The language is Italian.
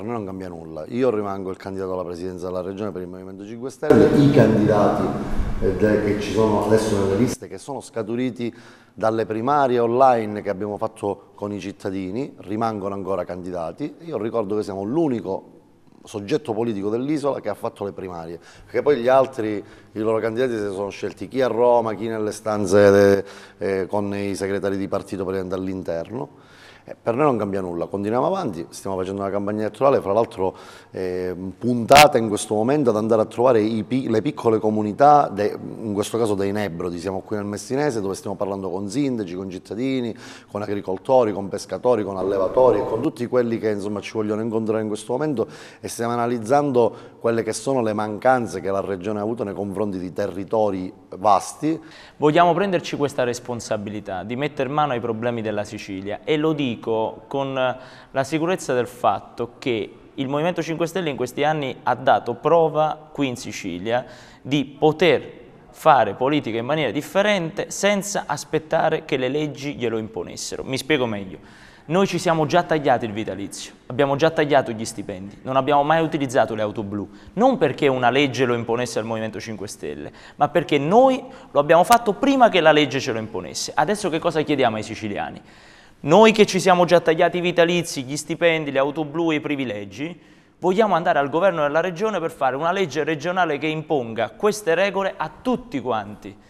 Per me non cambia nulla. Io rimango il candidato alla presidenza della Regione per il Movimento 5 Stelle. I candidati eh, che ci sono adesso nelle liste, che sono scaturiti dalle primarie online che abbiamo fatto con i cittadini, rimangono ancora candidati. Io ricordo che siamo l'unico soggetto politico dell'isola che ha fatto le primarie, perché poi gli altri, i loro candidati si sono scelti chi a Roma, chi nelle stanze de, eh, con i segretari di partito per andare all'interno eh, per noi non cambia nulla, continuiamo avanti, stiamo facendo una campagna elettorale, fra l'altro eh, puntata in questo momento ad andare a trovare i, le piccole comunità, de, in questo caso dei Nebrodi, siamo qui nel Messinese dove stiamo parlando con sindaci, con cittadini, con agricoltori, con pescatori, con allevatori e con tutti quelli che insomma, ci vogliono incontrare in questo momento e stiamo analizzando quelle che sono le mancanze che la Regione ha avuto nei confronti di territori vasti. Vogliamo prenderci questa responsabilità di mettere mano ai problemi della Sicilia e lo dico dico con eh, la sicurezza del fatto che il Movimento 5 Stelle in questi anni ha dato prova qui in Sicilia di poter fare politica in maniera differente senza aspettare che le leggi glielo imponessero. Mi spiego meglio. Noi ci siamo già tagliati il vitalizio, abbiamo già tagliato gli stipendi, non abbiamo mai utilizzato le auto blu, non perché una legge lo imponesse al Movimento 5 Stelle, ma perché noi lo abbiamo fatto prima che la legge ce lo imponesse. Adesso che cosa chiediamo ai siciliani? Noi che ci siamo già tagliati i vitalizi, gli stipendi, le auto blu e i privilegi, vogliamo andare al governo della regione per fare una legge regionale che imponga queste regole a tutti quanti.